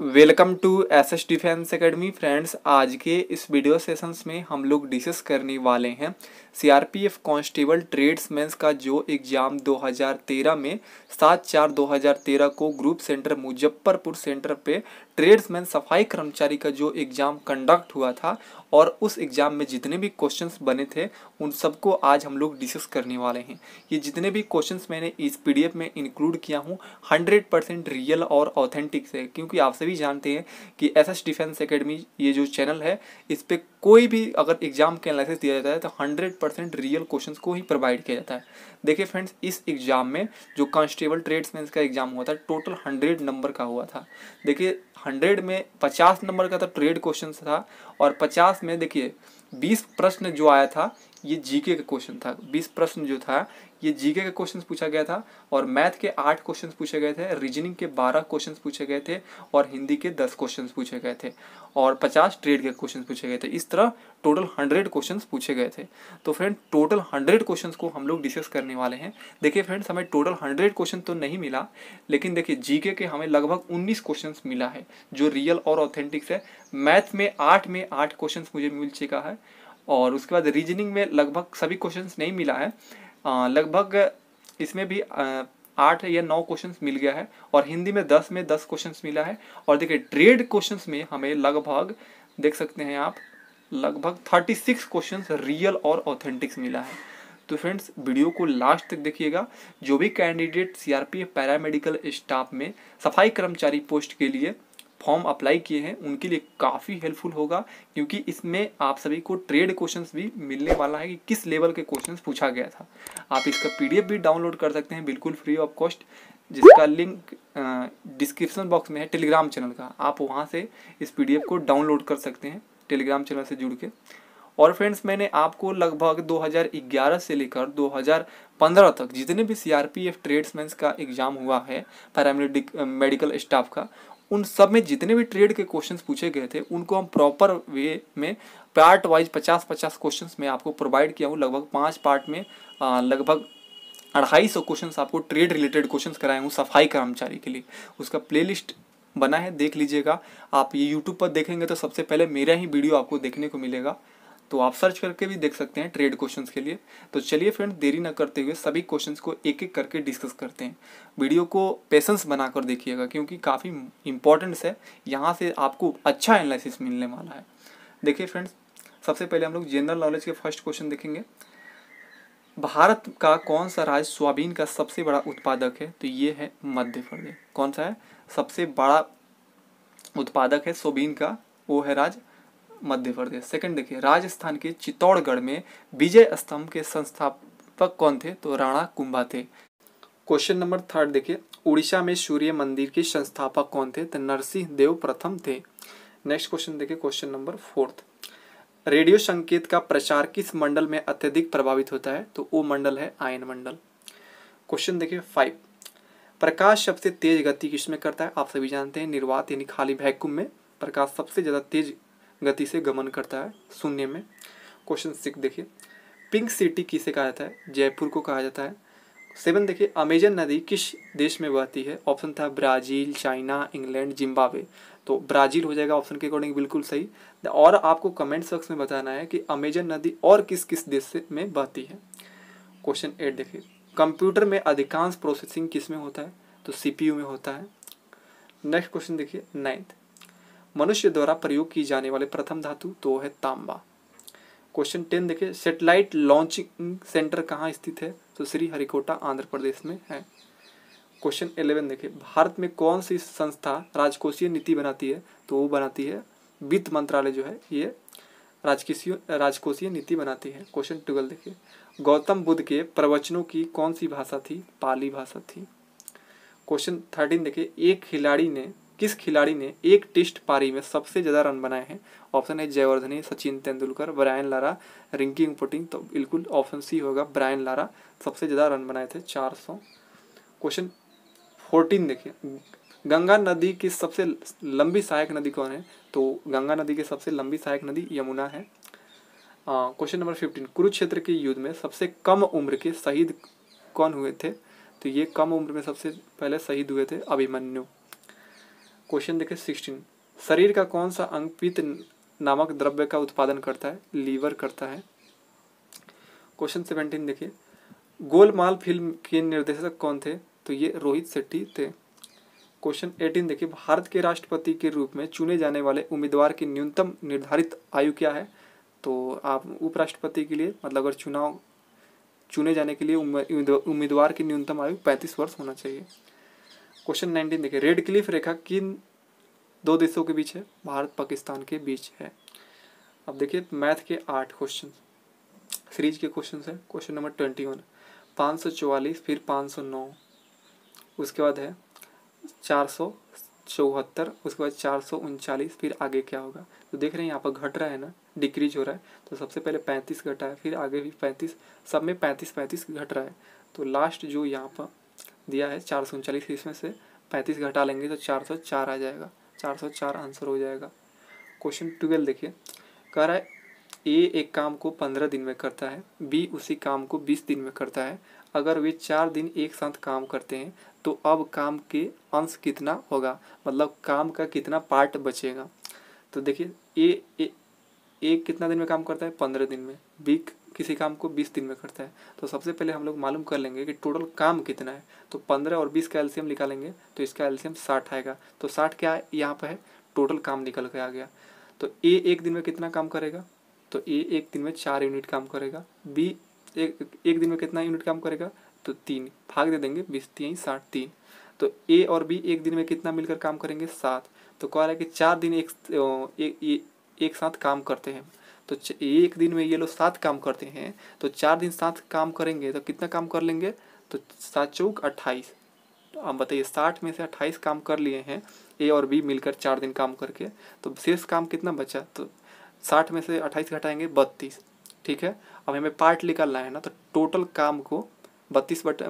welcome to S S defence academy friends आज के इस वीडियो सेशंस में हम लोग डिस्कस करने वाले हैं सीआरपीएफ कांस्टेबल ट्रेड्समैन्स का जो एग्ज़ाम 2013 में सात चार 2013 को ग्रुप सेंटर मुजफ्फरपुर सेंटर पे ट्रेड्समैन सफाई कर्मचारी का जो एग्ज़ाम कंडक्ट हुआ था और उस एग्ज़ाम में जितने भी क्वेश्चंस बने थे उन सबको आज हम लोग डिस्कस करने वाले हैं ये जितने भी क्वेश्चंस मैंने इस पीडीएफ में इंक्लूड किया हूँ हंड्रेड परसेंट रियल और ऑथेंटिक से क्योंकि आप सभी जानते हैं कि एस एस डिफेंस अकेडमी ये जो चैनल है इस पर कोई भी अगर एग्ज़ाम के एनालिसिस दिया जाता है तो हंड्रेड परसेंट रियल क्वेश्चन को ही प्रोवाइड किया जाता है देखिए फ्रेंड्स इस एग्ज़ाम में जो कांस्टेबल ट्रेड्समैन का एग्ज़ाम हुआ था टोटल हंड्रेड नंबर का हुआ था देखिए हंड्रेड में पचास नंबर का तो ट्रेड क्वेश्चन था और पचास में देखिए बीस प्रश्न जो आया था ये जीके का क्वेश्चन था बीस प्रश्न जो था ये जीके के क्वेश्चंस पूछा गया था और मैथ के आठ क्वेश्चंस पूछे गए थे रीजनिंग के बारह क्वेश्चंस पूछे गए थे और हिंदी के दस क्वेश्चंस पूछे गए थे और पचास ट्रेड के क्वेश्चंस पूछे गए थे इस तरह टोटल हंड्रेड क्वेश्चंस पूछे गए थे तो फ्रेंड टोटल हंड्रेड क्वेश्चंस को हम लोग डिस्कस करने वाले हैं देखिए फ्रेंड्स हमें टोटल हंड्रेड क्वेश्चन तो नहीं मिला लेकिन देखिए जीके के हमें लगभग उन्नीस क्वेश्चन मिला है जो रियल और ऑथेंटिक्स है मैथ में आठ में आठ क्वेश्चन मुझे मिल चुका है और उसके बाद रीजनिंग में लगभग सभी क्वेश्चन नहीं मिला है लगभग इसमें भी आठ या नौ क्वेश्चन मिल गया है और हिंदी में दस में दस क्वेश्चन मिला है और देखिए ट्रेड क्वेश्चन में हमें लगभग देख सकते हैं आप लगभग थर्टी सिक्स क्वेश्चन रियल और ऑथेंटिक्स मिला है तो फ्रेंड्स वीडियो को लास्ट तक देखिएगा जो भी कैंडिडेट सीआरपीएफ पैरामेडिकल स्टाफ में सफाई कर्मचारी पोस्ट के लिए फॉर्म अप्लाई किए हैं उनके लिए काफ़ी हेल्पफुल होगा क्योंकि इसमें आप सभी को ट्रेड क्वेश्चंस भी मिलने वाला है कि किस लेवल के क्वेश्चंस पूछा गया था आप इसका पीडीएफ भी डाउनलोड कर सकते हैं बिल्कुल फ्री ऑफ कॉस्ट जिसका लिंक डिस्क्रिप्शन बॉक्स में है टेलीग्राम चैनल का आप वहाँ से इस पी को डाउनलोड कर सकते हैं टेलीग्राम चैनल से जुड़ के और फ्रेंड्स मैंने आपको लगभग 2011 से लेकर 2015 तक जितने भी C R P F tradesman का एग्ज़ाम हुआ है प्राइमरी मेडिकल स्टाफ का उन सब में जितने भी ट्रेड के क्वेश्चंस पूछे गए थे उनको हम प्रॉपर वे में पार्ट वाइज पचास पचास क्वेश्चंस में आपको प्रोवाइड किया हूँ लगभग पाँच पार्ट में लगभग अढ़ाई सौ क्वेश्चन आपको ट्रेड रिलेटेड क्वेश्चन कराए हूँ सफाई कर्मचारी के लिए उसका प्ले बना है देख लीजिएगा आप ये यूट्यूब पर देखेंगे तो सबसे पहले मेरा ही वीडियो आपको देखने को मिलेगा तो आप सर्च करके भी देख सकते हैं ट्रेड क्वेश्चन के लिए तो चलिए फ्रेंड देरी ना करते हुए सभी क्वेश्चन को एक एक करके डिस्कस करते हैं वीडियो को पेशेंस बनाकर देखिएगा क्योंकि काफ़ी इंपॉर्टेंस है यहाँ से आपको अच्छा एनालिसिस मिलने वाला है देखिए फ्रेंड्स सबसे पहले हम लोग जनरल नॉलेज के फर्स्ट क्वेश्चन देखेंगे भारत का कौन सा राज्य सोयाबीन का सबसे बड़ा उत्पादक है तो ये है मध्य प्रदेश कौन सा है सबसे बड़ा उत्पादक है सोबीन का वो है राज्य मध्य प्रदेश सेकंड देखिए राजस्थान के चित्तौड़गढ़ में विजय स्तंभ के संस्थापक कौन थे तो राणा कुंभा थे क्वेश्चन नंबर थर्ड देखिए उड़ीसा में सूर्य मंदिर के संस्थापक कौन थे तो नरसिंह देव प्रथम थे नेक्स्ट क्वेश्चन देखिए क्वेश्चन नंबर फोर्थ रेडियो संकेत का प्रचार किस मंडल में अत्यधिक प्रभावित होता है तो वो मंडल है आयन मंडल क्वेश्चन देखिए फाइव प्रकाश सबसे तेज गति किसमें करता है आप सभी जानते हैं निर्वात यानी खाली वैक्यूम में प्रकाश सबसे ज़्यादा तेज गति से गमन करता है शून्य में क्वेश्चन सिक्स देखिए पिंक सिटी किसे कहा जाता है जयपुर को कहा जाता है सेवन देखिए अमेजन नदी किस देश में बहती है ऑप्शन था ब्राज़ील चाइना इंग्लैंड जिम्बाब्वे तो ब्राज़ील हो जाएगा ऑप्शन के अकॉर्डिंग बिल्कुल सही और आपको कमेंट बॉक्स में बताना है कि अमेजन नदी और किस किस देश में बहती है क्वेश्चन एट देखिए कंप्यूटर में अधिकांश प्रोसेसिंग किस में होता है तो सीपीयू में होता है नेक्स्ट क्वेश्चन देखिए नाइन्थ मनुष्य द्वारा प्रयोग की जाने वाले प्रथम धातु तो है तांबा क्वेश्चन टेन देखिए सेटेलाइट लॉन्चिंग सेंटर कहाँ स्थित है तो श्री हरिकोटा आंध्र प्रदेश में है क्वेश्चन एलेवन देखिए भारत में कौन सी संस्था राजकोषीय नीति बनाती है तो वो बनाती है वित्त मंत्रालय जो है ये राजकोषीय राजकोषीय नीति बनाती है क्वेश्चन ट्वेल्व देखिए गौतम बुद्ध के प्रवचनों की कौन सी भाषा थी पाली भाषा थी क्वेश्चन थर्टीन देखिए एक खिलाड़ी ने किस खिलाड़ी ने एक टेस्ट पारी में सबसे ज़्यादा रन बनाए हैं ऑप्शन है जयवर्धन सचिन तेंदुलकर ब्रायन लारा रिंकिंग पुटिंग तो बिल्कुल ऑप्शन सी होगा ब्रायन लारा सबसे ज़्यादा रन बनाए थे चार सौ क्वेश्चन फोर्टीन देखिए गंगा नदी की सबसे लंबी सहायक नदी कौन है तो गंगा नदी की सबसे लंबी सहायक नदी यमुना है क्वेश्चन नंबर फिफ्टीन कुरुक्षेत्र के युद्ध में सबसे कम उम्र के शहीद कौन हुए थे तो ये कम उम्र में सबसे पहले शहीद हुए थे अभिमन्यु क्वेश्चन देखे सिक्सटीन शरीर का कौन सा अंग पित्त नामक द्रव्य का उत्पादन करता है लीवर करता है क्वेश्चन सेवेंटीन देखिए गोलमाल फिल्म के निर्देशक कौन थे तो ये रोहित शेट्टी थे क्वेश्चन एटीन देखिए भारत के राष्ट्रपति के रूप में चुने जाने वाले उम्मीदवार की न्यूनतम निर्धारित आयु क्या है तो आप उपराष्ट्रपति के लिए मतलब अगर चुनाव चुने जाने के लिए उम्मीदवार की न्यूनतम आयु पैंतीस वर्ष होना चाहिए क्वेश्चन नाइनटीन देखिए रेड क्लिफ रेखा किन दो देशों के बीच है भारत पाकिस्तान के बीच है अब देखिए मैथ के आठ क्वेश्चन सीरीज के क्वेश्चन है क्वेश्चन नंबर ट्वेंटी वन पाँच सौ चौवालीस फिर पाँच सौ नौ उसके बाद है चार सौ चौहत्तर उसके बाद चार सौ उनचालीस फिर आगे क्या होगा तो देख रहे हैं यहाँ पर घट रहा है ना डिक्रीज हो रहा है तो सबसे पहले पैंतीस घटा है फिर आगे भी पैंतीस सब में पैंतीस पैंतीस घट रहा है तो लास्ट जो यहाँ पर दिया है चार सौ उनचालीस इसमें से पैंतीस घटा लेंगे तो चार सौ चार आ जाएगा चार सौ चार आंसर हो जाएगा क्वेश्चन ट्वेल्व देखिए कह रहा है ए एक काम को पंद्रह दिन में करता है बी उसी काम को बीस दिन में करता है अगर वे चार दिन एक साथ काम करते हैं तो अब काम के अंश कितना होगा मतलब काम का कितना पार्ट बचेगा तो देखिए ए, ए ए कितना दिन में काम करता है पंद्रह दिन में बी किसी काम को बीस दिन में करता है तो सबसे पहले हम लोग मालूम कर लेंगे कि टोटल काम कितना है तो पंद्रह और बीस का एल्सियम निकालेंगे तो इसका एल्सियम साठ आएगा तो साठ क्या है यहाँ पर है टोटल काम निकल के आ गया तो ए एक दिन में कितना काम करेगा तो ए एक दिन में चार यूनिट काम करेगा बी एक एक दिन में कितना यूनिट काम करेगा तो तीन भाग दे देंगे बीस तीन साठ तीन तो ए और बी एक दिन में कितना मिलकर काम करेंगे सात तो कह रहा है कि चार दिन एक ए, ए, एक साथ काम करते हैं तो एक दिन में ये लोग सात काम करते हैं तो चार दिन सात काम करेंगे तो कितना काम कर लेंगे तो सात चौक अट्ठाईस तो आप बताइए साठ में से अट्ठाईस काम कर लिए हैं ए और बी मिलकर चार दिन काम करके तो शेष काम कितना बचा तो साठ में से अट्ठाईस घटाएंगे बत्तीस ठीक है अब हमें पार्ट निकालना है ना तो टोटल काम को बत्तीस बटा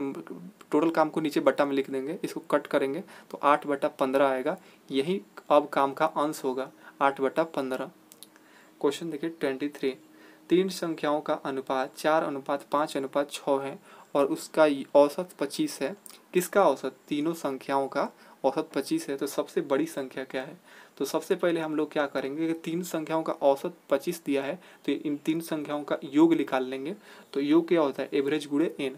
टोटल काम को नीचे बट्टा में लिख देंगे इसको कट करेंगे तो आठ बटा पंद्रह आएगा यही अब काम का अंश होगा आठ बटा पंद्रह क्वेश्चन देखिए ट्वेंटी थ्री तीन संख्याओं का अनुपात चार अनुपात पाँच अनुपात छः है और उसका औसत पच्चीस है किसका औसत तीनों संख्याओं का औसत पच्चीस है तो सबसे बड़ी संख्या क्या है तो सबसे पहले हम लोग क्या करेंगे कि तीन संख्याओं का औसत पच्चीस दिया है तो इन तीन संख्याओं का योग निकाल लेंगे तो योग क्या होता है एवरेज गुड़े एन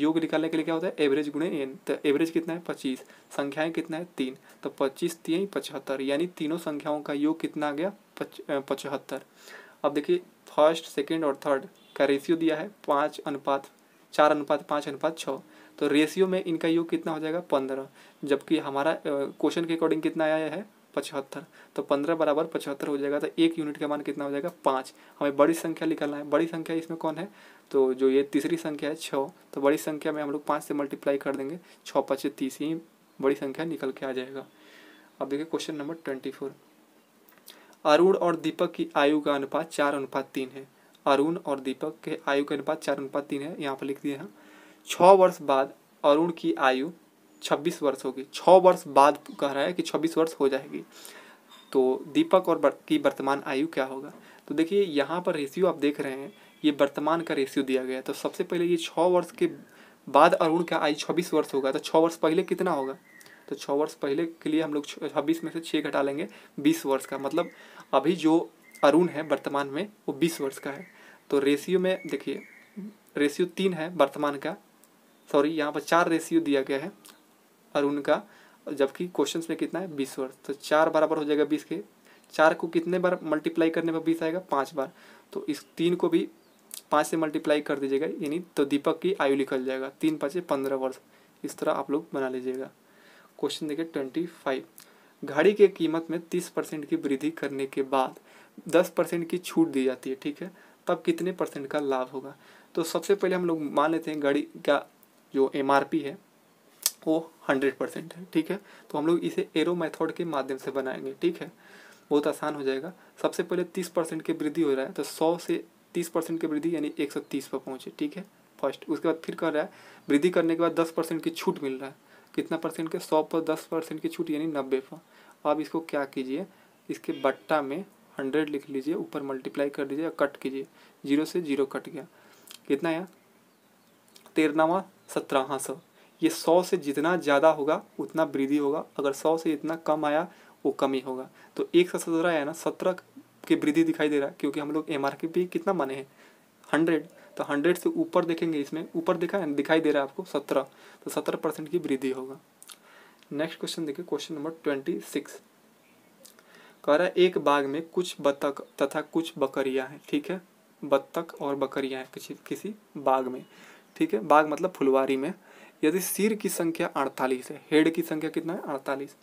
योग निकालने के लिए क्या होता है एवरेज गुणे एन तो एवरेज कितना है पच्चीस संख्याएं कितना है तीन तो पच्चीस तीन पचहत्तर यानी तीनों संख्याओं का योग कितना आ गया पच पचहत्तर अब देखिए फर्स्ट सेकेंड और थर्ड का रेशियो दिया है पाँच अनुपात चार अनुपात पाँच अनुपात छः तो रेशियो में इनका योग कितना हो जाएगा पंद्रह जबकि हमारा क्वेश्चन के अकॉर्डिंग कितना आया है पचहत्तर तो पंद्रह बराबर पचहत्तर हो जाएगा तो एक यूनिट का मान कितना हो जाएगा पाँच हमें बड़ी संख्या निकालना है बड़ी संख्या इसमें कौन है तो जो ये तीसरी संख्या है छः तो बड़ी संख्या में हम लोग पाँच से मल्टीप्लाई कर देंगे छः पाँच तीस ही बड़ी संख्या निकल के आ जाएगा अब देखिए question number twenty four Arun और दीपक की आयु का अनुपात चार अनुपात तीन है अरुण और दीपक के आयु का अनुपात चार अनुपात तीन है यहाँ पर लिख दिए हैं छः वर्ष बाद अरुण की आयु छब्बीस वर्ष होगी छः वर्ष बाद कह रहा है कि छब्बीस वर्ष हो जाएगी तो दीपक और की वर्तमान आयु क्या होगा तो देखिए यहाँ पर रेशियो आप देख रहे हैं ये वर्तमान का रेशियो दिया गया है तो सबसे पहले ये छः वर्ष के बाद अरुण का आयु छब्बीस वर्ष होगा तो छः वर्ष पहले कितना होगा तो छः वर्ष पहले के लिए हम लोग छब्बीस में से छः घटा लेंगे बीस वर्ष का मतलब अभी जो अरुण है वर्तमान में वो बीस वर्ष का है तो रेशियो में देखिए रेशियो तीन है वर्तमान का सॉरी यहाँ पर चार रेशियो दिया गया है और उनका जबकि क्वेश्चन में कितना है बीस वर्ष तो चार बराबर हो जाएगा बीस के चार को कितने बार मल्टीप्लाई करने पर बीस आएगा पाँच बार तो इस तीन को भी पाँच से मल्टीप्लाई कर दीजिएगा यानी तो दीपक की आयु निकल जाएगा तीन पाँच पंद्रह वर्ष इस तरह आप लोग बना लीजिएगा क्वेश्चन देखिए ट्वेंटी फाइव घड़ी के कीमत में तीस परसेंट की वृद्धि करने के बाद दस परसेंट की छूट दी जाती है ठीक है तब कितने परसेंट का लाभ होगा तो सबसे पहले हम लोग मान लेते हैं घड़ी का जो एम है वो हंड्रेड परसेंट है ठीक है तो हम लोग इसे एरो मेथड के माध्यम से बनाएंगे ठीक है बहुत आसान हो जाएगा सबसे पहले तीस परसेंट की वृद्धि हो रहा है तो सौ से तीस परसेंट की वृद्धि यानी एक सौ तीस पर पहुँचे ठीक है फर्स्ट उसके बाद फिर कर रहा है वृद्धि करने के बाद दस परसेंट की छूट मिल रहा है कितना परसेंट के सौ पर दस परसेंट की छूट यानी नब्बे पर आप इसको क्या कीजिए इसके बट्टा में हंड्रेड लिख लीजिए ऊपर मल्टीप्लाई कर दीजिए या कट कीजिए जीरो से जीरो कट गया कितना आया तेरहवा सत्रह सौ ये सौ से जितना ज़्यादा होगा उतना वृद्धि होगा अगर सौ से जितना कम आया वो कम ही होगा तो एक सौ सत्रह है ना सत्रह की वृद्धि दिखाई दे रहा है क्योंकि हम लोग एम आर भी कितना माने हैं हंड्रेड तो हंड्रेड से ऊपर देखेंगे इसमें ऊपर देखा है दिखाई दे रहा है आपको सत्रह तो सत्रह परसेंट की वृद्धि होगा नेक्स्ट क्वेश्चन देखिए क्वेश्चन नंबर ट्वेंटी सिक्स कह रहा है एक बाग में कुछ बत्तख तथा कुछ बकरियां हैं ठीक है बत्तख और बकरियां हैं किसी किसी बाग में ठीक है बाग मतलब फुलवारी में यदि सिर की संख्या अड़तालीस है हेड की संख्या कितना है अड़तालीस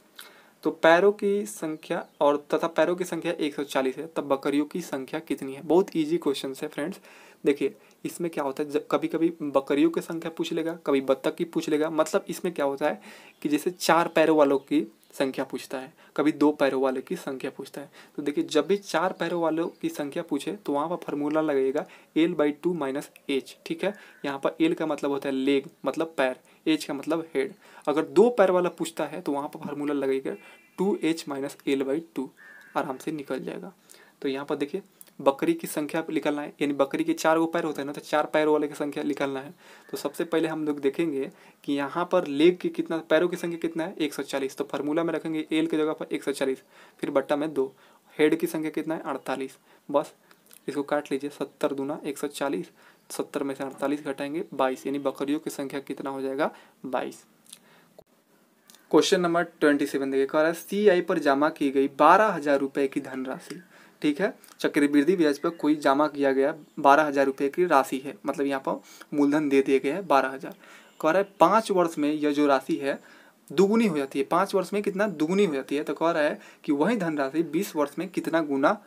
तो पैरों की संख्या और तथा पैरों की संख्या 140 है तब बकरियों की संख्या कितनी है बहुत इजी क्वेश्चन है फ्रेंड्स देखिए इसमें क्या होता है जब कभी कभी बकरियों की संख्या पूछ लेगा कभी बत्तख की पूछ लेगा मतलब इसमें क्या होता है कि जैसे चार पैरों वालों की संख्या पूछता है कभी दो पैरों वाले की संख्या पूछता है तो देखिए जब भी चार पैरों वालों की संख्या पूछे तो वहाँ पर फार्मूला लगेगा L by two minus H ठीक है यहाँ पर एल का मतलब होता है लेग मतलब पैर एच का मतलब हेड अगर दो पैर वाला पूछता है तो वहाँ पर फार्मूला लगेगा two H minus L by two आराम से निकल जाएगा तो यहाँ पर देखिए बकरी की संख्या निकलना है यानी बकरी के चार गो पैर होते हैं ना तो चार पैर वाले की संख्या निकलना है तो सबसे पहले हम लोग देखेंगे कि यहाँ पर लेग की कितना पैरों की संख्या कितना है एक तो फार्मूला में रखेंगे एल की जगह पर एक फिर बट्टा में दो हेड की संख्या कितना है अड़तालीस बस इसको काट लीजिए सत्तर दूना एक सौ चालीस सत्तर में से अड़तालीस घटाएंगे बाईस यानी बकरियों की संख्या कितना हो जाएगा बाईस क्वेश्चन नंबर ट्वेंटी सेवन देखिए कह रहा है सी आई पर जमा की गई बारह हजार रुपये की धनराशि ठीक है चक्रवृद्धि ब्याज पर कोई जमा किया गया बारह हज़ार रुपये की राशि है मतलब यहाँ पर मूलधन दे दिए गए हैं बारह हज़ार कह रहा है पाँच वर्ष में यह जो राशि है दुगुनी हो जाती है पाँच वर्ष में कितना दुगुनी हो जाती है तो कह रहा है कि वही धनराशि बीस वर्ष में कितना गुना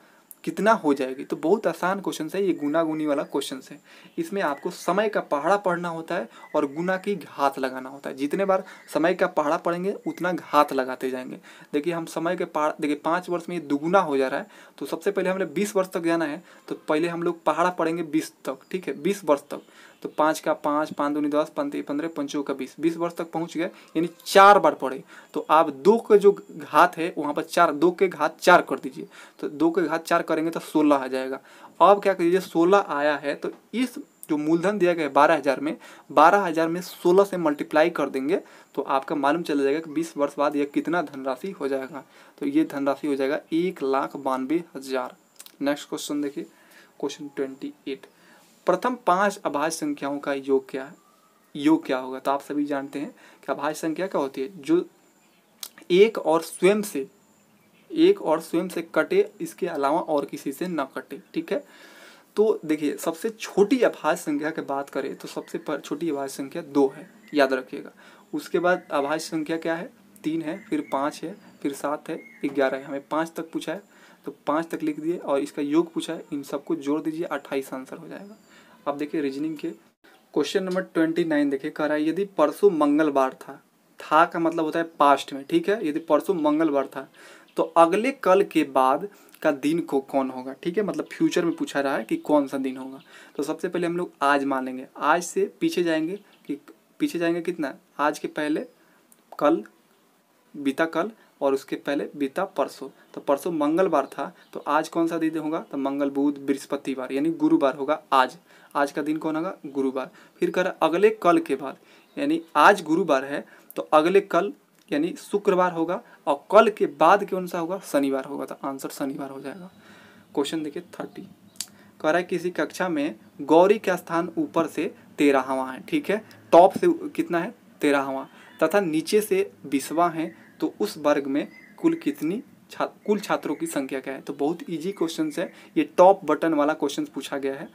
कितना हो जाएगी तो बहुत आसान क्वेश्चन है ये गुना गुनी वाला क्वेश्चन है इसमें आपको समय का पहाड़ा पढ़ना होता है और गुना की घात लगाना होता है जितने बार समय का पहाड़ा पढ़ेंगे उतना घात लगाते जाएंगे देखिए हम समय के पहाड़ देखिए पाँच वर्ष में ये दुगुना हो जा रहा है तो सबसे पहले हमने बीस वर्ष तक जाना है तो पहले हम लोग पहाड़ा पढ़ेंगे बीस तक ठीक है बीस वर्ष तक तो पाँच का पाँच पाँच दूनी दस पंद्रह पंद्रह पंचों का बीस बीस वर्ष तक पहुंच गए यानी चार बार पढ़े तो आप दो का जो घात है वहाँ पर चार दो के घात चार कर दीजिए तो दो के घात चार करेंगे तो सोलह आ जाएगा अब क्या करिए सोलह आया है तो इस जो मूलधन दिया गया है बारह हज़ार में बारह हज़ार में सोलह से मल्टीप्लाई कर देंगे तो आपका मालूम चला जाएगा कि बीस वर्ष बाद यह कितना धनराशि हो जाएगा तो ये धनराशि हो जाएगा एक लाख बानवे हज़ार नेक्स्ट क्वेश्चन देखिए क्वेश्चन ट्वेंटी एट प्रथम पांच अभाज्य संख्याओं का योग क्या है योग क्या होगा तो आप सभी जानते हैं कि अभाज्य संख्या क्या होती है जो एक और स्वयं से एक और स्वयं से कटे इसके अलावा और किसी से ना कटे ठीक है तो देखिए सबसे छोटी अभाज्य संख्या की बात करें तो सबसे छोटी अभाज्य संख्या दो है याद रखिएगा उसके बाद अभाज्य संख्या क्या है तीन है फिर पाँच है फिर सात है ग्यारह है हमें पाँच तक पूछा है तो पाँच तक लिख दिए और इसका योग पूछा है इन सबको जोड़ दीजिए अट्ठाईस आंसर हो जाएगा अब देखिए रीजनिंग के क्वेश्चन नंबर ट्वेंटी नाइन देखिए कह रहा है यदि परसों मंगलवार था था का मतलब होता है पास्ट में ठीक है यदि परसों मंगलवार था तो अगले कल के बाद का दिन को कौन होगा ठीक है मतलब फ्यूचर में पूछा रहा है कि कौन सा दिन होगा तो सबसे पहले हम लोग आज मानेंगे आज से पीछे जाएंगे कि पीछे जाएंगे कितना आज के पहले कल बीता कल और उसके पहले बीता परसों तो परसों मंगलवार था तो आज कौन सा दिन होगा तो मंगल बुध बृहस्पतिवार यानी गुरुवार होगा आज आज का दिन कौन होगा गुरुवार फिर कह रहा अगले कल के बाद यानी आज गुरुवार है तो अगले कल यानी शुक्रवार होगा और कल के बाद कौन सा होगा शनिवार होगा तो आंसर शनिवार हो जाएगा क्वेश्चन देखिए थर्टी कह रहा है किसी कक्षा में गौरी का स्थान ऊपर से हवा है ठीक है टॉप से कितना है हवा तथा नीचे से बीसवा है तो उस वर्ग में कुल कितनी छा, कुल छात्रों की संख्या क्या है तो बहुत इजी क्वेश्चन है ये टॉप बटन वाला क्वेश्चन पूछा गया है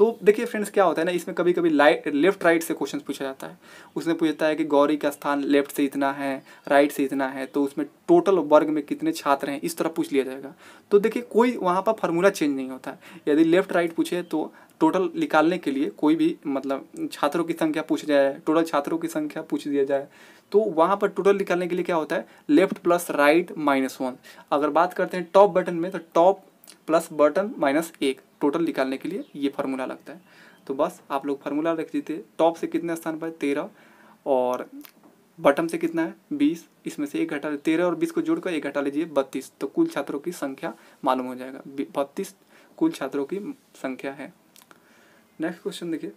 तो देखिए फ्रेंड्स क्या होता है ना इसमें कभी कभी लाइट लेफ्ट राइट से क्वेश्चन पूछा जाता है उसमें पूछता है कि गौरी का स्थान लेफ्ट से इतना है राइट से इतना है तो उसमें टोटल वर्ग में कितने छात्र हैं इस तरह पूछ लिया जाएगा तो देखिए कोई वहाँ पर फार्मूला चेंज नहीं होता यदि लेफ्ट राइट पूछे तो टोटल निकालने के लिए कोई भी मतलब छात्रों की संख्या पूछ जाए टोटल छात्रों की संख्या पूछ दिया जाए तो वहाँ पर टोटल निकालने के लिए क्या होता है left plus right minus one अगर बात करते हैं टॉप बटन में तो टॉप प्लस बटन माइनस एक टोटल निकालने के लिए ये फार्मूला लगता है तो बस आप लोग फार्मूला रख दीजिए टॉप से कितने स्थान पर तेरह और बटम से कितना है बीस इसमें से एक घटा तेरह और बीस को जोड़कर एक घटा लीजिए बत्तीस तो कुल छात्रों की संख्या मालूम हो जाएगा बत्तीस कुल छात्रों की संख्या है नेक्स्ट क्वेश्चन देखिए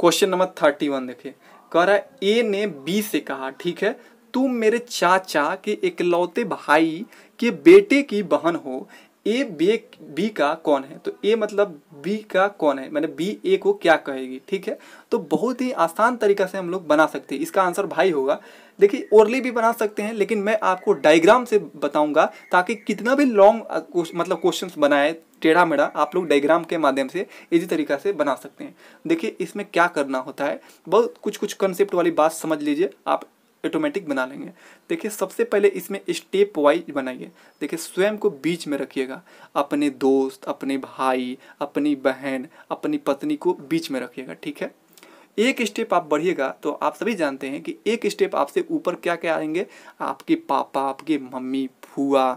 क्वेश्चन नंबर थर्टी वन देखिए कह रहा है ए ने बी से कहा ठीक है तुम मेरे चाचा के इकलौते भाई के बेटे की बहन हो ए बी बी का कौन है तो ए मतलब बी का कौन है मैंने बी ए को क्या कहेगी ठीक है तो बहुत ही आसान तरीका से हम लोग बना सकते हैं इसका आंसर भाई होगा देखिए ओरली भी बना सकते हैं लेकिन मैं आपको डायग्राम से बताऊंगा ताकि कितना भी लॉन्ग मतलब क्वेश्चंस बनाए टेढ़ा मेढ़ा आप लोग डायग्राम के माध्यम से इसी तरीका से बना सकते हैं देखिए इसमें क्या करना होता है बहुत कुछ कुछ कंसेप्ट वाली बात समझ लीजिए आप ऑटोमेटिक बना लेंगे देखिए सबसे पहले इसमें स्टेप वाइज बनाइए देखिए स्वयं को बीच में रखिएगा अपने दोस्त अपने भाई अपनी बहन अपनी पत्नी को बीच में रखिएगा ठीक है एक स्टेप आप बढ़िएगा तो आप सभी जानते हैं कि एक स्टेप आपसे ऊपर क्या क्या आएंगे आपके पापा आपके मम्मी फुआ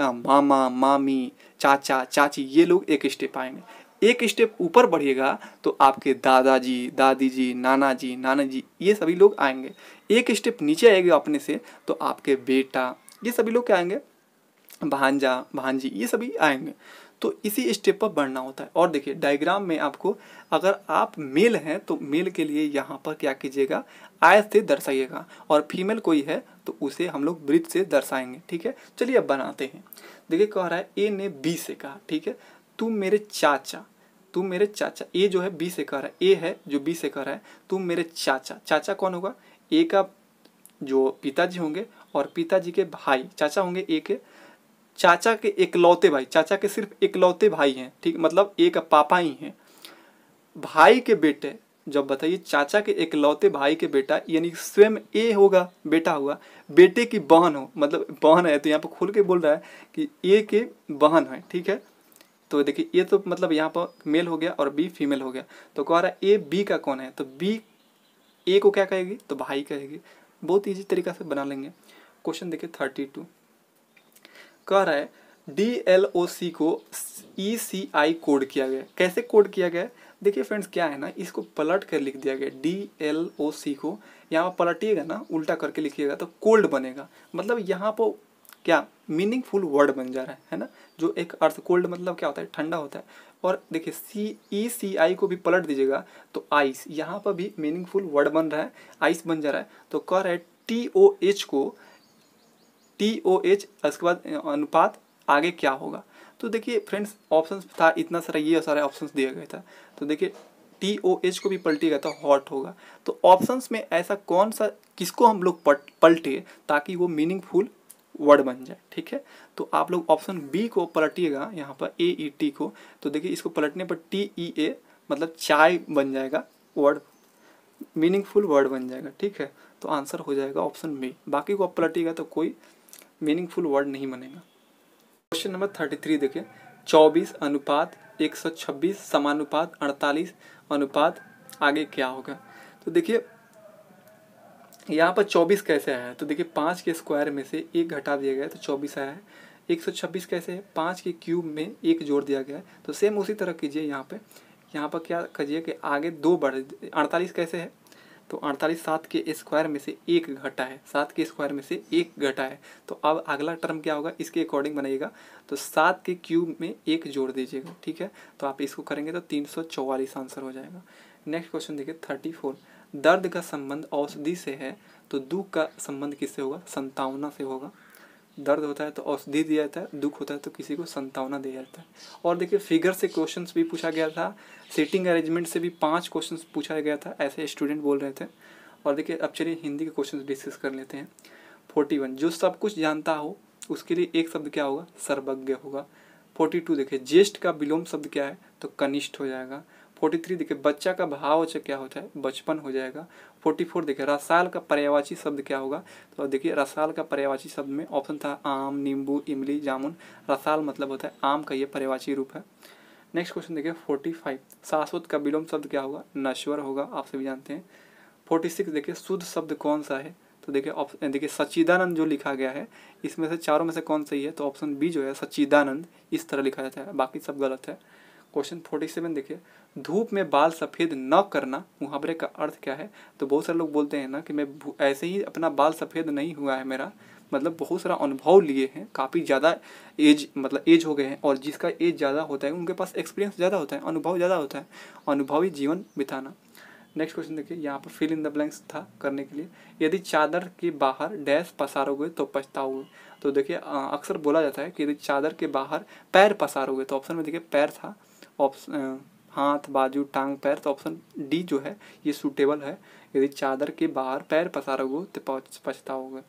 मामा मामी चाचा चाची ये लोग एक स्टेप आएंगे एक स्टेप ऊपर बढ़िएगा तो आपके दादाजी दादी जी नाना जी नाना जी ये सभी लोग आएंगे एक स्टेप नीचे आएगा अपने से तो आपके बेटा ये सभी लोग क्या आएंगे भांजा भांजी ये सभी आएंगे तो इसी स्टेप पर बढ़ना होता है और देखिए डायग्राम में आपको अगर आप मेल हैं तो मेल के लिए यहाँ पर क्या कीजिएगा आय से दर्शाइएगा और फीमेल कोई है तो उसे हम लोग वृत्त से दर्शाएंगे ठीक है चलिए अब बनाते हैं देखिए कह रहा है ए ने बी से कहा ठीक है तुम मेरे चाचा तुम मेरे चाचा ए जो है बी से कह रहा है ए है जो बी से कह रहा है तुम मेरे चाचा चाचा कौन होगा ए का जो पिताजी होंगे और पिताजी के भाई चाचा होंगे ए के चाचा के इकलौते भाई चाचा के सिर्फ इकलौते भाई हैं ठीक मतलब ए का पापा ही हैं भाई के बेटे जब बताइए चाचा के इकलौते भाई के बेटा यानी स्वयं ए होगा बेटा हुआ बेटे की बहन हो मतलब बहन है तो यहाँ पर खुल के बोल रहा है कि ए के बहन है ठीक है तो देखिए ये तो मतलब यहाँ पर मेल हो गया और बी फीमेल हो गया तो कह रहा है ए बी का कौन है तो बी ए को क्या कहेगी तो भाई कहेगी बहुत ईजी तरीका से बना लेंगे क्वेश्चन देखिए थर्टी टू कह रहा है डी एल ओ सी को ई सी आई कोड किया गया कैसे कोड किया गया देखिए फ्रेंड्स क्या है ना इसको पलट कर लिख दिया गया डी एल ओ सी को यहाँ पर पलटिएगा ना उल्टा करके लिखिएगा तो कोल्ड बनेगा मतलब यहाँ पर क्या मीनिंगफुल वर्ड बन जा रहा है है ना जो एक अर्थ कोल्ड मतलब क्या होता है ठंडा होता है और देखिए सी ई सी आई को भी पलट दीजिएगा तो आइस यहाँ पर भी मीनिंगफुल वर्ड बन रहा है आइस बन जा रहा है तो कह रहा है टी ओ एच को टी ओ एच उसके बाद अनुपात आगे क्या होगा तो देखिए फ्रेंड्स ऑप्शन था इतना सारा ये सारे ऑप्शन दिया गया था तो देखिए टी ओ एच को भी गया था हॉट होगा तो ऑप्शंस में ऐसा कौन सा किसको हम लोग पलटे ताकि वो मीनिंगफुल वर्ड बन जाए ठीक है तो आप लोग ऑप्शन बी को पलटिएगा यहाँ पर ए ई टी को तो देखिए इसको पलटने पर टी ई ए मतलब चाय बन जाएगा वर्ड मीनिंगफुल वर्ड बन जाएगा ठीक है तो आंसर हो जाएगा ऑप्शन बी बाकी को आप पलटिएगा तो कोई मीनिंगफुल वर्ड नहीं बनेगा क्वेश्चन नंबर थर्टी थ्री देखिए चौबीस अनुपात एक सौ छब्बीस समानुपात अड़तालीस अनुपात आगे क्या होगा तो देखिए यहाँ पर चौबीस कैसे आया है तो देखिए पाँच के स्क्वायर में से एक घटा दिया गया तो चौबीस आया है एक सौ छब्बीस कैसे है पाँच के क्यूब में एक जोड़ दिया गया है तो सेम उसी तरह कीजिए यहाँ पे यहाँ पर क्या कीजिए कि आगे दो बढ़ अड़तालीस कैसे है तो अड़तालीस सात के स्क्वायर में से एक घटा है सात के स्क्वायर में से एक घटा है तो अब अगला टर्म क्या होगा इसके अकॉर्डिंग बनाइएगा तो सात के क्यूब में एक जोड़ दीजिएगा ठीक है तो आप इसको करेंगे तो तीन सौ चौवालीस आंसर हो जाएगा नेक्स्ट क्वेश्चन देखिए थर्टी फोर दर्द का संबंध औषधि से है तो दुख का संबंध किससे होगा संतावना से होगा दर्द होता है तो औषधि दिया जाता है दुख होता है तो किसी को संतावना दिया जाता है और देखिए फिगर से क्वेश्चंस भी पूछा गया था सीटिंग अरेंजमेंट से भी पांच क्वेश्चंस पूछा गया था ऐसे स्टूडेंट बोल रहे थे और देखिए अब चलिए हिंदी के क्वेश्चन डिस्कस कर लेते हैं फोर्टी वन जो सब कुछ जानता हो उसके लिए एक शब्द क्या होगा सर्वज्ञ होगा फोर्टी टू देखिए ज्येष्ठ का विलोम शब्द क्या है तो कनिष्ठ हो जाएगा फोर्टी थ्री देखिए बच्चा का भाव क्या होता है बचपन हो जाएगा फोर्टी फोर देखिए रसाल का पर्यावाची शब्द क्या होगा तो देखिए रसाल का पर्यावाची शब्द में ऑप्शन था आम नींबू इमली जामुन रसाल मतलब होता है आम का ये पर्यावाची रूप है नेक्स्ट क्वेश्चन देखिए फोर्टी फाइव शाश्वत का विलोम शब्द क्या होगा नश्वर होगा आप सभी जानते हैं फोर्टी सिक्स देखिए शुद्ध शब्द कौन सा है तो देखिए ऑप्शन देखिए सच्चिदानंद जो लिखा गया है इसमें से चारों में से कौन सही है तो ऑप्शन बी जो है सच्चिदानंद इस तरह लिखा जाता है बाकी सब गलत है क्वेश्चन फोर्टी सेवन देखिए धूप में बाल सफ़ेद न करना मुहावरे का अर्थ क्या है तो बहुत सारे लोग बोलते हैं ना कि मैं ऐसे ही अपना बाल सफ़ेद नहीं हुआ है मेरा मतलब बहुत सारा अनुभव लिए हैं काफ़ी ज़्यादा एज मतलब एज हो गए हैं और जिसका एज ज़्यादा होता है उनके पास एक्सपीरियंस ज़्यादा होता है अनुभव ज़्यादा होता है अनुभवी जीवन बिताना नेक्स्ट क्वेश्चन देखिए यहाँ पर फिल इन द ब्लैंक्स था करने के लिए यदि चादर के बाहर डैश पसारोगे तो पछताओगे तो देखिए अक्सर बोला जाता है कि यदि चादर के बाहर पैर पसारोगे तो ऑप्शन में देखिए पैर था ऑप्शन uh, हाथ बाजू टांग पैर तो ऑप्शन डी जो है ये सूटेबल है यदि चादर के बाहर पैर हो तो पछताओगे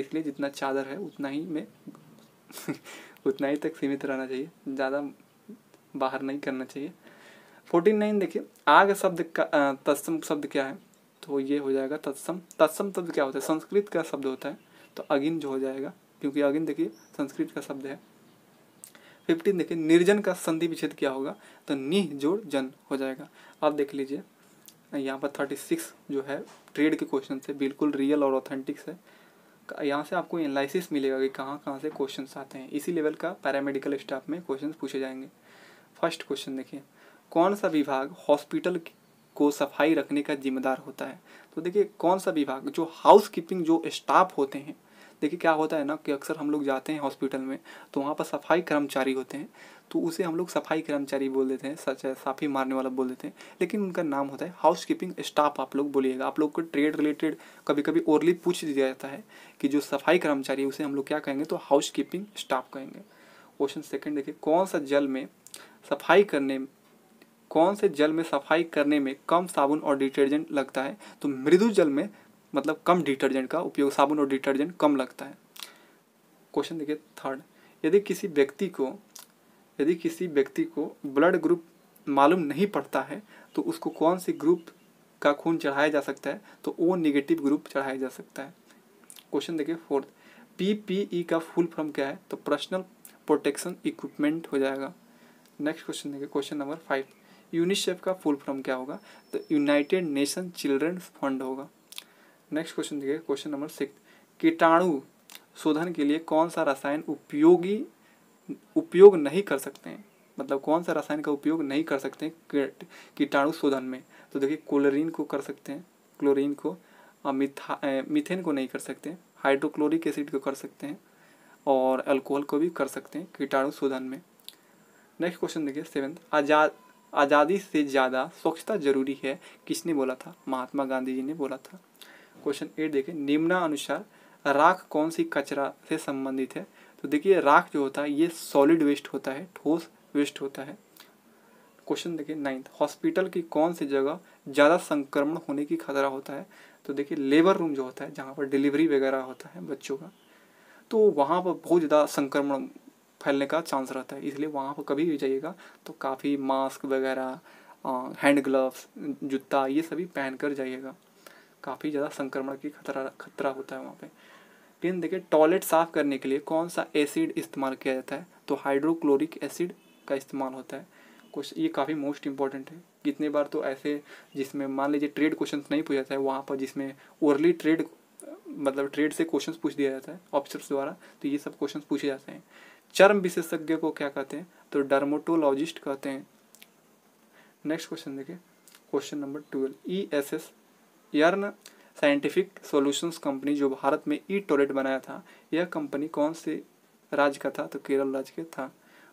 इसलिए जितना चादर है उतना ही में उतना ही तक सीमित रहना चाहिए ज़्यादा बाहर नहीं करना चाहिए फोर्टीन नाइन देखिए आग शब्द का तत्सम शब्द क्या है तो ये हो जाएगा तत्सम तत्सम शब्द क्या होता है संस्कृत का शब्द होता है तो अगिन जो हो जाएगा क्योंकि अगिन देखिए संस्कृत का शब्द है फिफ्टीन देखिए निर्जन का संधि विच्छेद क्या होगा तो निह जोड़ जन हो जाएगा आप देख लीजिए यहाँ पर थर्टी सिक्स जो है ट्रेड के क्वेश्चन से बिल्कुल रियल और ऑथेंटिक्स है यहाँ से आपको एनालिसिस मिलेगा कि कहाँ कहाँ से क्वेश्चन आते हैं इसी लेवल का पैरामेडिकल स्टाफ में क्वेश्चन पूछे जाएंगे फर्स्ट क्वेश्चन देखिए कौन सा विभाग हॉस्पिटल को सफाई रखने का जिम्मेदार होता है तो देखिए कौन सा विभाग जो हाउस कीपिंग जो स्टाफ होते हैं देखिए क्या होता है ना कि अक्सर हम लोग जाते हैं हॉस्पिटल में तो वहाँ पर सफाई कर्मचारी होते हैं तो उसे हम लोग सफाई कर्मचारी बोल देते हैं सच है साफी मारने वाला बोल देते हैं लेकिन उनका नाम होता है हाउस कीपिंग स्टाफ आप लोग बोलिएगा आप लोग को ट्रेड रिलेटेड कभी कभी ओरली पूछ दिया जाता है कि जो सफाई कर्मचारी है उसे हम लोग क्या कहेंगे तो हाउस कीपिंग स्टाफ कहेंगे क्वेश्चन सेकेंड देखिए कौन सा जल में सफाई करने कौन से जल में सफाई करने में कम साबुन और डिटर्जेंट लगता है तो मृदु जल में मतलब कम डिटर्जेंट का उपयोग साबुन और डिटर्जेंट कम लगता है क्वेश्चन देखिए थर्ड यदि किसी व्यक्ति को यदि किसी व्यक्ति को ब्लड ग्रुप मालूम नहीं पड़ता है तो उसको कौन से ग्रुप का खून चढ़ाया जा सकता है तो ओ निगेटिव ग्रुप चढ़ाया जा सकता है क्वेश्चन देखिए फोर्थ पी पी ई का फुल फॉर्म क्या है तो पर्सनल प्रोटेक्शन इक्विपमेंट हो जाएगा नेक्स्ट क्वेश्चन देखिए क्वेश्चन नंबर फाइव यूनिसेफ का फुल फॉर्म क्या होगा तो यूनाइटेड नेशन चिल्ड्रंस फंड होगा नेक्स्ट क्वेश्चन देखिए क्वेश्चन नंबर सिक्स कीटाणु शोधन के लिए कौन सा रसायन उपयोगी उपयोग नहीं कर सकते हैं मतलब कौन सा रसायन का उपयोग नहीं कर सकते हैं कीटाणु शोधन में तो देखिए क्लोरीन को कर सकते हैं क्लोरीन को और मिथा मिथेन को नहीं कर सकते हाइड्रोक्लोरिक एसिड को कर सकते हैं और अल्कोहल को भी कर सकते हैं कीटाणु शोधन में नेक्स्ट क्वेश्चन देखिए सेवेंथ आज़ाद आज़ादी से ज़्यादा स्वच्छता जरूरी है किसने बोला था महात्मा गांधी जी ने बोला था क्वेश्चन एट देखिए निम्नानुसार राख कौन सी कचरा से संबंधित है तो देखिए राख जो होता है ये सॉलिड वेस्ट होता है ठोस वेस्ट होता है क्वेश्चन देखिए नाइन्थ हॉस्पिटल की कौन सी जगह ज़्यादा संक्रमण होने की खतरा होता है तो देखिए लेबर रूम जो होता है जहाँ पर डिलीवरी वगैरह होता है बच्चों का तो वहाँ पर बहुत ज़्यादा संक्रमण फैलने का चांस रहता है इसलिए वहाँ पर कभी भी जाइएगा तो काफ़ी मास्क वगैरह हैंड ग्लव्स जूता ये सभी पहन कर जाइएगा काफ़ी ज़्यादा संक्रमण की खतरा खतरा होता है वहाँ पे लेकिन देखिए टॉयलेट साफ़ करने के लिए कौन सा एसिड इस्तेमाल किया जाता है तो हाइड्रोक्लोरिक एसिड का इस्तेमाल होता है कुछ ये काफ़ी मोस्ट इंपॉर्टेंट है कितने बार तो ऐसे जिसमें मान लीजिए ट्रेड क्वेश्चन नहीं पूछा जाता है वहाँ पर जिसमें ओरली ट्रेड मतलब ट्रेड से क्वेश्चन पूछ दिया जाता है ऑफिसर्स द्वारा तो ये सब क्वेश्चन पूछे जाते हैं चर्म विशेषज्ञ को क्या कहते हैं तो डर्मोटोलॉजिस्ट कहते हैं नेक्स्ट क्वेश्चन देखिए question number twelve E S S यर्न साइंटिफिक सॉल्यूशंस कंपनी जो भारत में ई टॉयलेट बनाया था यह कंपनी कौन से राज्य का था तो केरल राज्य के था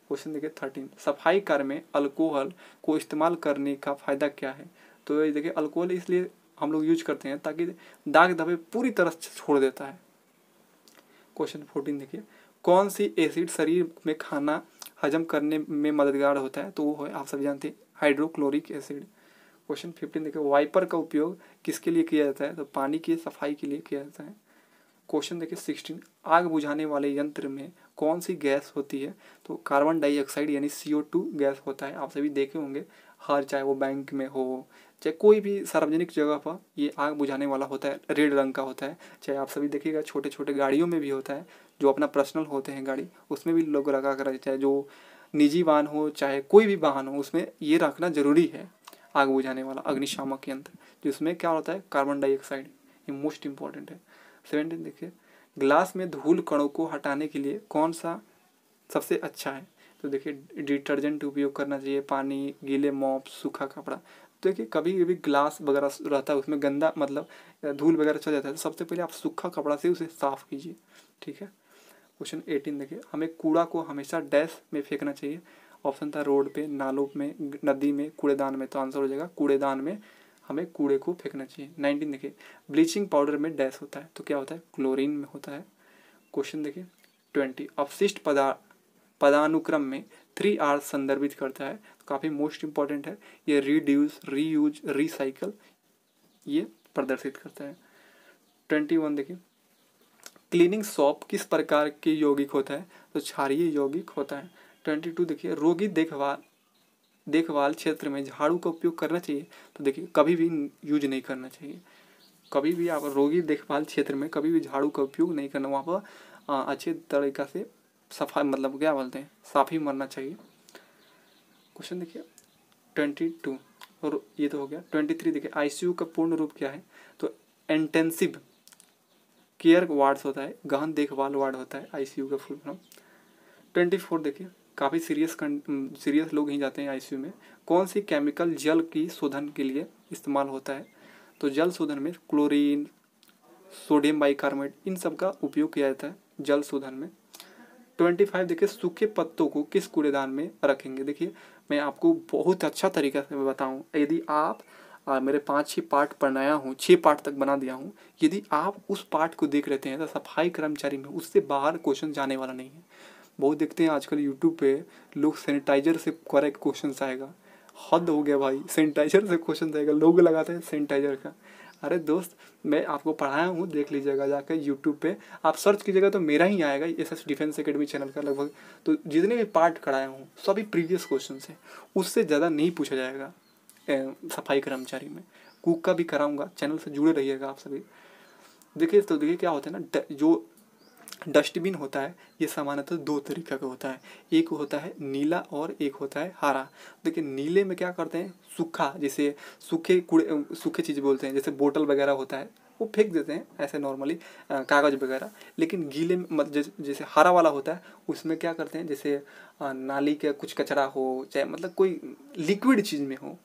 क्वेश्चन देखिए थर्टीन सफाई कार्य में अल्कोहल को इस्तेमाल करने का फायदा क्या है तो ये देखिए अल्कोहल इसलिए हम लोग यूज करते हैं ताकि दाग धब्बे पूरी तरह छोड़ देता है क्वेश्चन फोर्टीन देखिए कौन सी एसिड शरीर में खाना हजम करने में मददगार होता है तो वो है आप सब जानते हैं हाइड्रोक्लोरिक एसिड क्वेश्चन फिफ्टीन देखिए वाइपर का उपयोग किसके लिए किया जाता है तो पानी की सफाई के लिए किया जाता है क्वेश्चन देखिए सिक्सटीन आग बुझाने वाले यंत्र में कौन सी गैस होती है तो कार्बन डाइऑक्साइड यानी सी गैस होता है आप सभी देखे होंगे हर चाहे वो बैंक में हो चाहे कोई भी सार्वजनिक जगह पर ये आग बुझाने वाला होता है रेड रंग का होता है चाहे आप सभी देखिएगा छोटे छोटे गाड़ियों में भी होता है जो अपना पर्सनल होते हैं गाड़ी उसमें भी लोग रखा कर चाहे जो निजी वाहन हो चाहे कोई भी वाहन हो उसमें ये रखना ज़रूरी है आग बुझाने वाला अग्निशामक यंत्र जिसमें क्या होता है कार्बन डाइऑक्साइड ये मोस्ट इंपॉर्टेंट है सेवेंटीन देखिए ग्लास में धूल कणों को हटाने के लिए कौन सा सबसे अच्छा है तो देखिए डिटर्जेंट उपयोग करना चाहिए पानी गीले मॉप सूखा कपड़ा तो देखिए कभी भी ग्लास वगैरह रहता है उसमें गंदा मतलब धूल वगैरह चल जाता है तो सबसे पहले आप सूखा कपड़ा से उसे साफ कीजिए ठीक है क्वेश्चन एटीन देखिए हमें कूड़ा को हमेशा डैश में फेंकना चाहिए ऑप्शन था रोड पे नालों में नदी में कूड़ेदान में तो आंसर हो जाएगा कूड़ेदान में हमें कूड़े को फेंकना चाहिए नाइनटीन देखिए ब्लीचिंग पाउडर में डैश होता है तो क्या होता है क्लोरीन में होता है क्वेश्चन देखिए ट्वेंटी अपशिष्ट पदा पदानुक्रम में थ्री आर संदर्भित करता है तो काफ़ी मोस्ट इम्पॉर्टेंट है ये रिड्यूस रीयूज रिसाइकल ये प्रदर्शित करता है ट्वेंटी वन देखिए क्लीनिंग सॉप किस प्रकार के यौगिक होता है तो क्षारिय यौगिक होता है ट्वेंटी टू देखिए रोगी देखभाल देखभाल क्षेत्र में झाड़ू का उपयोग करना चाहिए तो देखिए कभी भी यूज नहीं करना चाहिए कभी भी आप रोगी देखभाल क्षेत्र में कभी भी झाड़ू का उपयोग नहीं करना वहाँ पर अच्छे तरीका से सफाई मतलब क्या बोलते हैं साफ ही मरना चाहिए क्वेश्चन देखिए ट्वेंटी टू और ये तो हो गया ट्वेंटी थ्री देखिए आईसीयू का पूर्ण रूप क्या है तो इंटेंसिव केयर वार्ड्स होता है गहन देखभाल वार्ड होता है आईसीयू का फुल फॉर्म ट्वेंटी फोर देखिए काफ़ी सीरियस सीरियस लोग ही जाते हैं आईसीयू में कौन सी केमिकल जल की शोधन के लिए इस्तेमाल होता है तो जल शोधन में क्लोरीन सोडियम बाइकार्बोनेट इन सब का उपयोग किया जाता है जल शोधन में ट्वेंटी फाइव देखिए सूखे पत्तों को किस कूड़ेदान में रखेंगे देखिए मैं आपको बहुत अच्छा तरीका से बताऊँ यदि आप आ, मेरे पाँच छः पार्ट बनाया हूँ छः पार्ट तक बना दिया हूँ यदि आप उस पार्ट को देख रहते हैं तो सफाई कर्मचारी में उससे बाहर क्वेश्चन जाने वाला नहीं है बहुत देखते हैं आजकल यूट्यूब पे लोग सैनिटाइजर से करेक्ट क्वेश्चन आएगा हद हो गया भाई सैनिटाइजर से क्वेश्चन आएगा लोग लगाते हैं सैनिटाइजर का अरे दोस्त मैं आपको पढ़ाया हूँ देख लीजिएगा जाकर यूट्यूब पे आप सर्च कीजिएगा तो मेरा ही आएगा S S defence academy channel का लगभग तो जितने भी पार्ट कराया हूँ सभी प्रीवियस क्वेश्चन है उससे ज़्यादा नहीं पूछा जाएगा ए, सफाई कर्मचारी में कुक का भी कराऊंगा चैनल से जुड़े रहिएगा आप सभी देखिए तो देखिए क्या होता है ना जो डस्टबिन होता है ये सामान्यतः दो तरीके का होता है एक होता है नीला और एक होता है हरा देखिए नीले में क्या करते हैं सूखा जैसे सूखे कूड़े सूखे चीज़ बोलते हैं जैसे बोतल वगैरह होता है वो फेंक देते हैं ऐसे नॉर्मली कागज़ वगैरह लेकिन गीले मत जैसे हरा वाला होता है उसमें क्या करते हैं जैसे नाली का कुछ कचरा हो चाहे मतलब कोई लिक्विड चीज़ में हो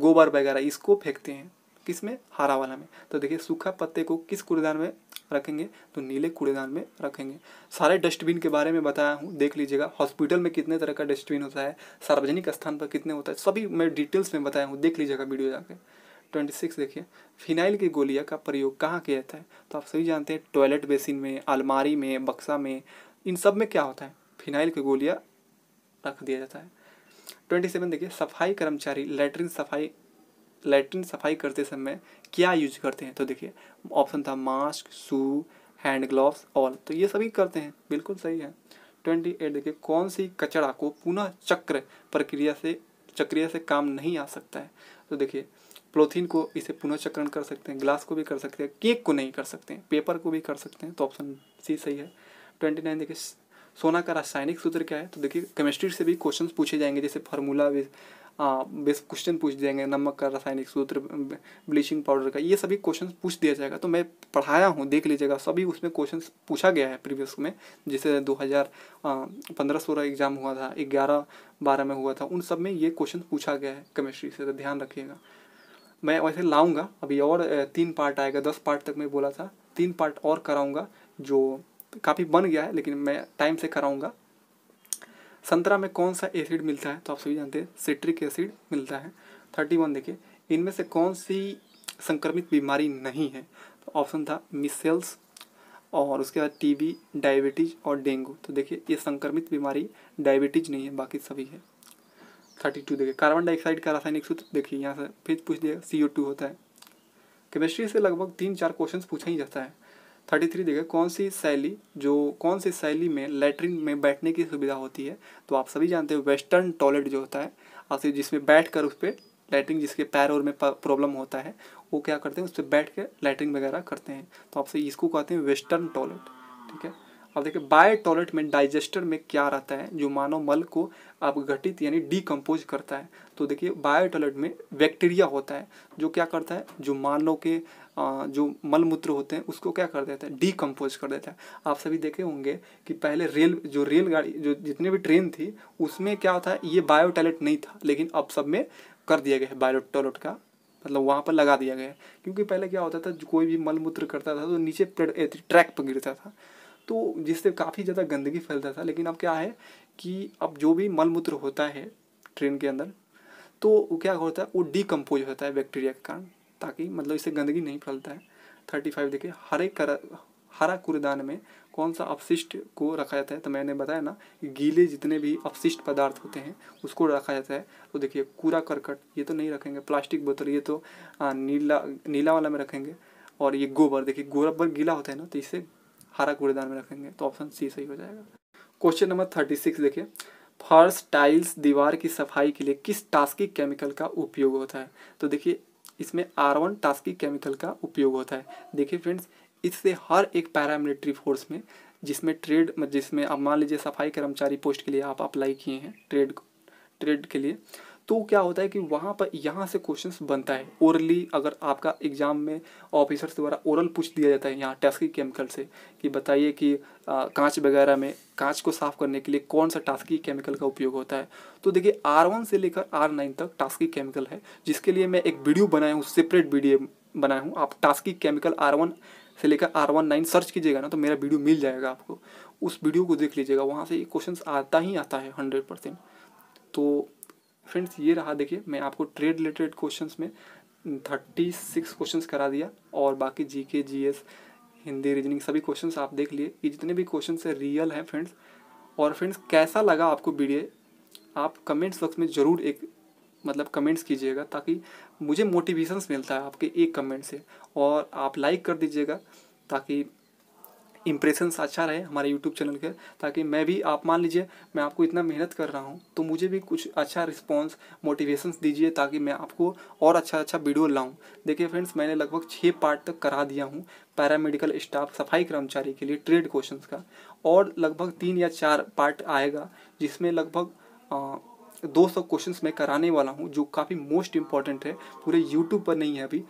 गोबर वगैरह इसको फेंकते हैं किस में हरा वाला में तो देखिए सूखा पत्ते को किस कूड़ेदान में रखेंगे तो नीले कूड़ेदान में रखेंगे सारे डस्टबिन के बारे में बताया हूँ देख लीजिएगा हॉस्पिटल में कितने तरह का डस्टबिन होता है सार्वजनिक स्थान पर कितने होता है सभी मैं डिटेल्स में बताया हूँ देख लीजिएगा वीडियो जाके ट्वेंटी सिक्स देखिए फिनाइल की गोलियाँ का प्रयोग कहाँ किया जाता है तो आप सभी जानते हैं टॉयलेट बेसिन में अलमारी में बक्सा में इन सब में क्या होता है फिनाइल की गोलियाँ रख दिया जाता है ट्वेंटी सेवन देखिए सफाई कर्मचारी लेटरिन सफाई लेट्रिन सफाई करते समय क्या यूज करते हैं तो देखिए ऑप्शन था mask shoe hand gloves all तो ये सभी करते हैं बिल्कुल सही है ट्वेंटी एट देखिए कौन सी कचरा को पुनः चक्र प्रक्रिया से चक्रिया से काम नहीं आ सकता है तो देखिए प्लोथीन को इसे पुनः चक्रण कर सकते हैं ग्लास को भी कर सकते हैं केक को नहीं कर सकते हैं पेपर को भी कर सकते हैं तो ऑप्शन सी सही है ट्वेंटी नाइन देखिए सोना का रासायनिक सूत्र क्या है तो देखिए केमिस्ट्री से भी क्वेश्चन पूछे जाएंगे जैसे फार्मूला हाँ, बेसिक क्वेश्चन पूछ देंगे नमक का रासायनिक सूत्र ब्लीचिंग पाउडर का ये सभी क्वेश्चन पूछ दिया जाएगा तो मैं पढ़ाया हूँ देख लीजिएगा सभी उसमें क्वेश्चन पूछा गया है प्रीवियस में जैसे दो हज़ार पंद्रह सोलह एग्ज़ाम हुआ था ग्यारह बारह में हुआ था उन सब में ये क्वेश्चन पूछा गया है केमिस्ट्री से तो ध्यान रखिएगा मैं वैसे लाऊंगा अभी और तीन पार्ट आएगा दस पार्ट तक मैं बोला था तीन पार्ट और कराऊंगा जो काफ़ी बन गया है लेकिन मैं टाइम से कराऊंगा संतरा में कौन सा एसिड मिलता है तो आप सभी जानते हैं सिट्रिक एसिड मिलता है थर्टी वन देखिए इनमें से कौन सी संक्रमित बीमारी नहीं है तो ऑप्शन था मिसेल्स और उसके बाद टीबी डायबिटीज और डेंगू तो देखिए ये संक्रमित बीमारी डायबिटीज नहीं है बाकी सभी है थर्टी टू देखिए कार्बन डाइऑक्साइड का रासायनिक सूत्र देखिए यहाँ से फिर पूछ दिया सी ओ टू होता है केमिस्ट्री से लगभग तीन चार क्वेश्चन पूछा ही जाता है थर्टी थ्री देखें कौन सी शैली जो कौन सी शैली में लेटरिन में बैठने की सुविधा होती है तो आप सभी जानते हो वेस्टर्न टॉयलेट जो होता है आप जिसमें बैठ कर उस पर लेटरिन जिसके पैर और में प्रॉब्लम होता है वो क्या करते हैं उस पर बैठ कर लेटरिन वगैरह करते हैं तो आपसे इसको कहते हैं वेस्टर्न टॉयलेट ठीक है अब देखिए बाय टॉयलेट में डाइजेस्टर में क्या रहता है जो मानव मल को अपघटित यानी डीकम्पोज करता है तो देखिए बायो टॉयलेट में बैक्टीरिया होता है जो क्या करता है जो मानव के जो मलमूत्र होते हैं उसको क्या कर देता है डीकम्पोज कर देता है आप सभी देखे होंगे कि पहले रेल जो रेलगाड़ी जो जितने भी ट्रेन थी उसमें क्या था ये बायो टॉयलेट नहीं था लेकिन अब सब में कर दिया गया है बायो टॉयलेट का मतलब वहाँ पर लगा दिया गया है क्योंकि पहले क्या होता था जो कोई भी मलमूत्र करता था तो नीचे ट्रैक पर गिरता था तो जिससे काफ़ी ज़्यादा गंदगी फैलता था लेकिन अब क्या है कि अब जो भी मलमूत्र होता है ट्रेन के अंदर तो वो क्या होता है वो डिकम्पोज होता है बैक्टीरिया के कारण ताकि मतलब इससे गंदगी नहीं फैलता है थर्टी फाइव देखिए हरे कर हरा कूड़ेदान में कौन सा अपशिष्ट को रखा जाता है तो मैंने बताया ना गीले जितने भी अपशिष्ट पदार्थ होते हैं उसको रखा जाता है तो देखिए कूड़ा करकट ये तो नहीं रखेंगे प्लास्टिक बोतल ये तो आ, नीला नीला वाला में रखेंगे और ये गोबर देखिए गोबर गीला होता है ना तो इसे हरा कूड़ेदान में रखेंगे तो ऑप्शन सी सही हो जाएगा क्वेश्चन नंबर थर्टी सिक्स देखिए फर्श टाइल्स दीवार की सफाई के लिए किस टास्किक केमिकल का उपयोग होता है तो देखिए इसमें आर वन टास्की केमिकल का उपयोग होता है देखिए फ्रेंड्स इससे हर एक पैरामिलिट्री फोर्स में जिसमें ट्रेड जिसमें अब मान लीजिए सफाई कर्मचारी पोस्ट के लिए आप अप्लाई किए हैं ट्रेड ट्रेड के लिए तो क्या होता है कि वहाँ पर यहाँ से क्वेश्चन बनता है ओरली अगर आपका एग्ज़ाम में ऑफिसर्स द्वारा ओरल पूछ दिया जाता है यहाँ टास्की केमिकल से कि बताइए कि कांच वगैरह में कांच को साफ़ करने के लिए कौन सा टास्की केमिकल का उपयोग होता है तो देखिए आर वन से लेकर आर नाइन तक टास्की केमिकल है जिसके लिए मैं एक वीडियो बनाया हूँ सेपरेट वीडियो बनाया हूँ आप टास्की केमिकल आर वन से लेकर आर वन नाइन सर्च कीजिएगा ना तो मेरा वीडियो मिल जाएगा आपको उस वीडियो को देख लीजिएगा वहाँ से ये क्वेश्चन आता ही आता है हंड्रेड परसेंट तो फ्रेंड्स ये रहा देखिए मैं आपको ट्रेड रिलेटेड क्वेश्चंस में थर्टी सिक्स क्वेश्चन करा दिया और बाकी G K G S Hindi reasoning सभी क्वेश्चन आप देख लिए ये जितने भी क्वेश्चन है रियल हैं फ्रेंड्स और फ्रेंड्स कैसा लगा आपको वीडियो आप कमेंट्स बॉक्स में ज़रूर एक मतलब कमेंट्स कीजिएगा ताकि मुझे मोटिवेशंस मिलता है आपके एक कमेंट से और आप लाइक कर दीजिएगा ताकि इम्प्रेशंस अच्छा रहे हमारे यूट्यूब चैनल के ताकि मैं भी आप मान लीजिए मैं आपको इतना मेहनत कर रहा हूँ तो मुझे भी कुछ अच्छा रिस्पॉन्स मोटिवेशन दीजिए ताकि मैं आपको और अच्छा अच्छा वीडियो लाऊँ देखिए फ्रेंड्स मैंने लगभग छः पार्ट तक करा दिया हूँ पैरामेडिकल स्टाफ सफाई कर्मचारी के लिए ट्रेड क्वेश्चन का और लगभग तीन या चार पार्ट आएगा जिसमें लगभग आ, दो सौ क्वेश्चन मैं कराने वाला हूँ जो काफ़ी मोस्ट इम्पॉर्टेंट है पूरे यूट्यूब पर नहीं है अभी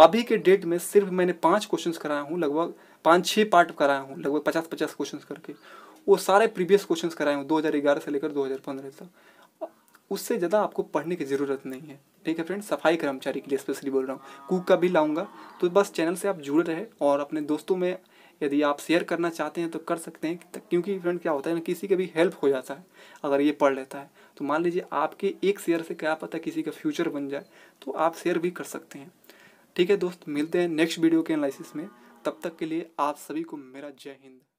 अभी के डेट में सिर्फ मैंने पाँच क्वेश्चन कराया हूँ लगभग पाँच छः पार्ट कराया हूँ लगभग पचास पचास क्वेश्चन करके वो सारे प्रीवियस क्वेश्चन कराए हूँ दो से लेकर दो तक उससे ज़्यादा आपको पढ़ने की ज़रूरत नहीं है ठीक है फ्रेंड सफाई कर्मचारी के लिए स्पेशली बोल रहा हूँ कुक का भी लाऊंगा तो बस चैनल से आप जुड़े रहे और अपने दोस्तों में यदि आप शेयर करना चाहते हैं तो कर सकते हैं क्योंकि फ्रेंड क्या होता है ना किसी का भी हेल्प हो जाता है अगर ये पढ़ लेता है तो मान लीजिए आपके एक शेयर से क्या पता किसी का फ्यूचर बन जाए तो आप शेयर भी कर सकते हैं ठीक है दोस्त मिलते हैं नेक्स्ट वीडियो के एनालिसिस में तब तक के लिए आप सभी को मेरा जय हिंद